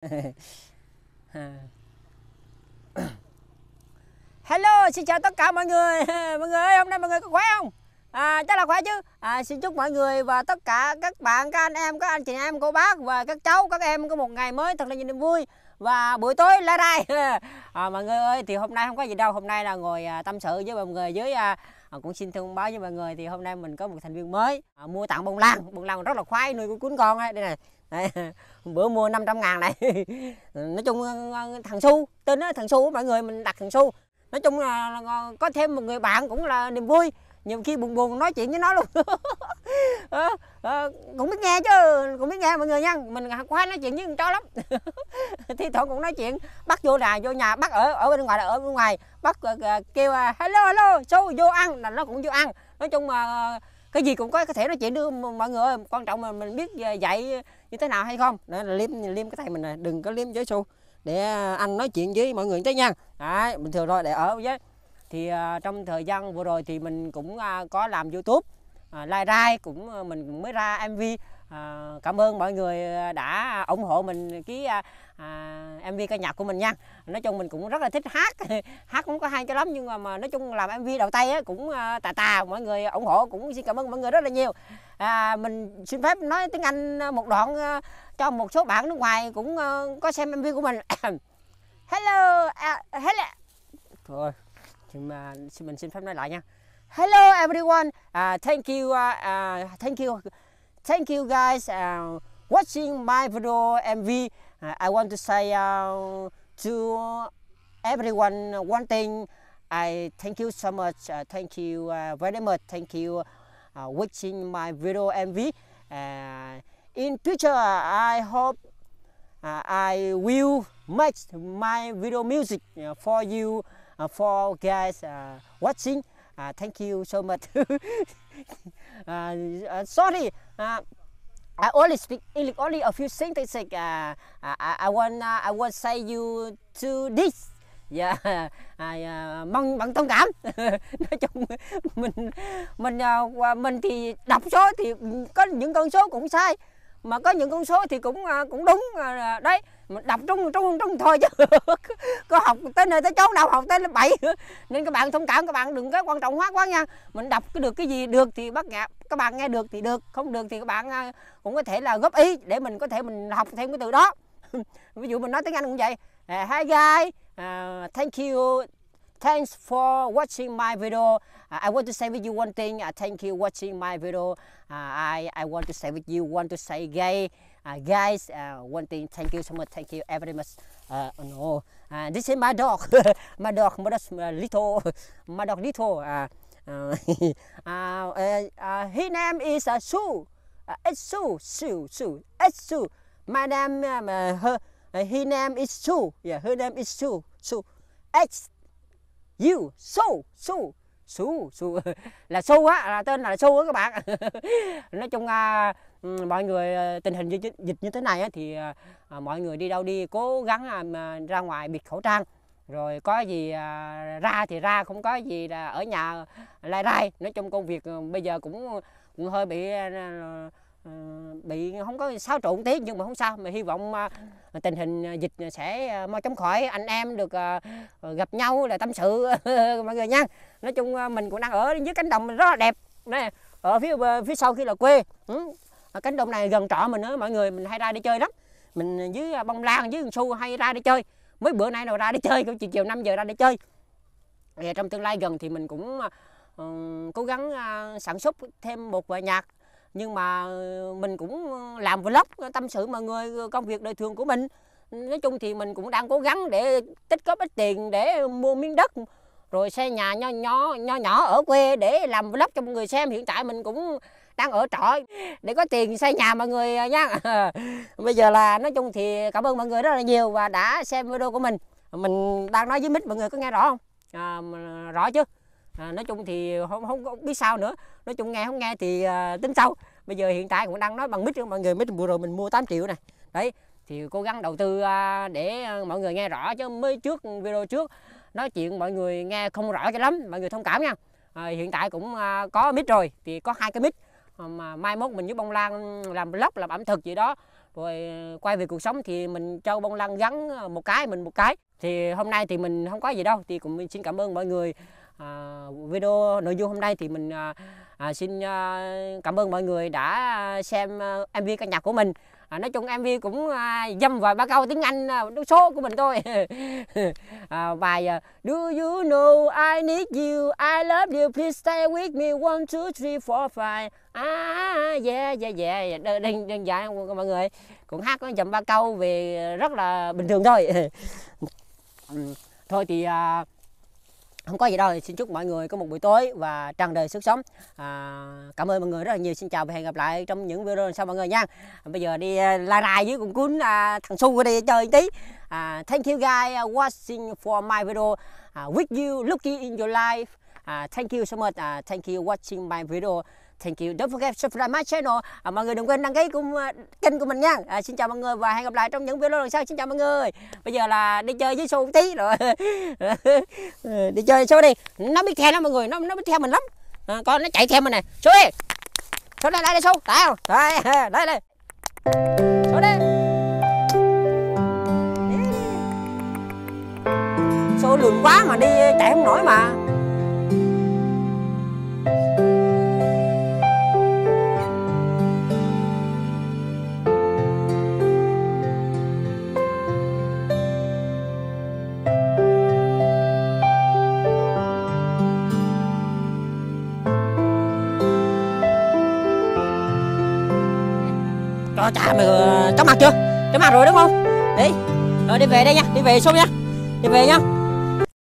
Hello, xin chào tất cả mọi người Mọi người ơi, hôm nay mọi người có khỏe không? À, chắc là khỏe chứ à, Xin chúc mọi người và tất cả các bạn, các anh em, các anh chị em, cô bác và các cháu, các em có một ngày mới thật là niềm vui Và buổi tối lá đây. à, Mọi người ơi, thì hôm nay không có gì đâu Hôm nay là ngồi à, tâm sự với mọi người dưới à, à, cũng xin thông báo với mọi người thì hôm nay mình có một thành viên mới à, mua tặng bông lan bông lan rất là khoái nuôi cuốn con ấy đây này đấy, bữa mua 500 ngàn này nói chung ờ, thằng su tên đó thằng su mọi người mình đặt thằng su nói chung là có thêm một người bạn cũng là niềm vui nhiều khi buồn buồn nói chuyện với nó luôn à, à, cũng biết nghe chứ cũng biết nghe mọi người nha mình cũng hay nói chuyện với con chó lắm thi thoảng cũng nói chuyện bắt vô nhà vô nhà bắt ở ở bên ngoài ở bên ngoài bắt uh, kêu uh, hello hello xô vô ăn là nó cũng vô ăn nói chung mà uh, cái gì cũng có có thể nói chuyện đưa mọi người ơi. quan trọng là mình biết dạy như thế nào hay không để là liêm liêm cái tay mình này đừng có liêm với xu để anh nói chuyện với mọi người tới nha Đấy, bình thường thôi để ở với thì uh, trong thời gian vừa rồi thì mình cũng uh, có làm youtube à, lai rai cũng ờ, mình cũng mới ra mv à, cảm ơn mọi người ờ, đã ủng hộ mình cái à, à mv ca nhạc của mình nha nói chung mình cũng rất là thích hát hát cũng có hay cho lắm nhưng mà, mà nói chung làm mv đầu tay ấy, cũng à, tà tà mọi người ủng hộ cũng xin cảm ơn mọi người rất là nhiều à, mình xin phép nói tiếng anh một đoạn cho một số bạn nước ngoài cũng à, có xem mv của mình hello uh, hello thôi thì mà mình xin phép nói lại nha hello everyone uh, thank you uh, uh, thank you thank you guys uh, watching my video mv uh, i want to say uh, to everyone one thing i thank you so much thank you very much thank you watching my video mv in future i hope i will make my video music for you for guys watching Uh, thank you so much. uh, uh, sorry, uh, I only speak English, only a few sentences. uh, I, I want uh, I want say you to this. Dạ, yeah, à, uh, mong bạn thông cảm. Nói chung mình mình uh, mình thì đọc số thì có những con số cũng sai mà có những con số thì cũng à, cũng đúng à, à, đấy mà đọc trung trung trung thôi chứ có học tới nơi tới chốn đâu học tới lớp bảy nên các bạn thông cảm các bạn đừng có quan trọng hóa quá nha mình đọc cái được cái gì được thì bắt nghe các bạn nghe được thì được không được thì các bạn cũng có thể là góp ý để mình có thể mình học thêm cái từ đó ví dụ mình nói tiếng anh cũng vậy hi guys uh, thank you Thanks for watching my video. Uh, I want to say with you one thing. Uh, thank you watching my video. Uh, I, I want to say with you, want to say gay. Uh, guys, uh, one thing, thank you so much, thank you very much. no. this is my dog, my dog, my little, my dog, little. his name is uh, Sue. Uh, it's Sue, Sue, Sue, it's Sue. My name, um, her, uh, his name is Sue. Yeah, her name is Sue. Sue. It's you so so su su là su á là tên là su á các bạn nói chung à, mọi người ờ, tình hình dịch, dịch như thế này á, thì ờ, à, mọi người đi đâu đi cố gắng à, ra ngoài bịt khẩu trang rồi có gì à, ra thì ra không có gì là ở nhà lai rai nói chung công việc ờ, bây giờ cũng cũng hơi bị à, Ờ, bị không có xáo trộn tiếc nhưng mà không sao mà hy vọng à, tình hình à, dịch sẽ à, mau chóng khỏi anh em được gặp nhau là tâm sự mọi người nha nói chung mình cũng đang ở dưới cánh đồng rất là đẹp Nè, ở phía phía sau kia là quê ừ, cánh đồng này gần trọ mình nữa mọi người mình hay ra đi chơi lắm mình dưới bông lan dưới su hay ra đi chơi Mới bữa nay nào ra đi chơi cũng chiều chiều 5 giờ ra đi chơi trong tương lai gần thì mình cũng cố gắng sản xuất thêm một vài nhạc nhưng mà ờ, mình cũng ờ, làm vlog ờ, tâm sự mọi người công việc đời thường của mình nói chung thì mình cũng đang cố gắng để tích góp ít tiền để mua miếng đất rồi xây nhà nho nhỏ nho nhỏ ở quê để làm vlog cho mọi người xem hiện tại mình cũng đang ở trọ để có tiền xây nhà mọi người nha bây giờ là nói chung thì cảm ơn mọi người rất là nhiều và đã xem video của mình mình đang nói với mic mọi người có nghe rõ không à, rõ chứ à, nói chung thì không không biết sao nữa nói chung nghe không nghe thì à, tính sau bây giờ hiện tại cũng đang nói bằng mít mọi người mít vừa rồi mình mua 8 triệu này đấy thì cố gắng đầu tư à, để à, mọi người nghe rõ chứ mới trước video trước nói chuyện mọi người nghe không rõ cho lắm mọi người thông cảm nha à, hiện tại cũng à, có mít rồi thì có hai cái mít mà mai mốt mình với bông lan làm blog làm ẩm thực gì đó rồi quay về cuộc sống thì mình cho bông lan gắn một cái mình một cái thì hôm nay thì mình không có gì đâu thì cũng xin cảm ơn mọi người à, video nội dung hôm nay thì mình à, à, xin uh, cảm ơn mọi người đã ờ, xem uh, ờ, mv ca nhạc của mình à, nói chung mv cũng à, dâm vài ba câu tiếng anh à, số của mình thôi à, bài à, do you know I need you I love you please stay with me one two three four five à yeah yeah yeah đơn, đơn, giản mọi người cũng hát dâm ba câu về rất là bình thường thôi ừ, thôi thì à, không có gì đâu thì xin chúc mọi người có một buổi tối và tràn đầy sức sống à, cảm ơn mọi người rất là nhiều xin chào và hẹn gặp lại trong những video sau mọi người nha bây giờ đi à, la rai với con cuốn à, thằng su đây chơi tí à, thank you guys uh, watching for my video à, with you lucky in your life à, thank you so much à, thank you watching my video thank you don't forget subscribe my channel à, mọi người đừng quên đăng ký cũng à, kênh của mình nha à, xin chào mọi người và hẹn gặp lại trong những video lần sau xin chào mọi người bây giờ là đi chơi với xô một tí rồi đi chơi xô đi nó biết theo nó mọi người nó nó biết theo mình lắm à, con nó chạy theo mình nè xô đi xô đây đây đây xô tại đây đây đây xô đi xô lường quá mà đi chạy không nổi mà chả mày ờ, chóng mặt chưa chóng mặt rồi đúng không đi, rồi đi về đây nha đi về xuống nha đi về nha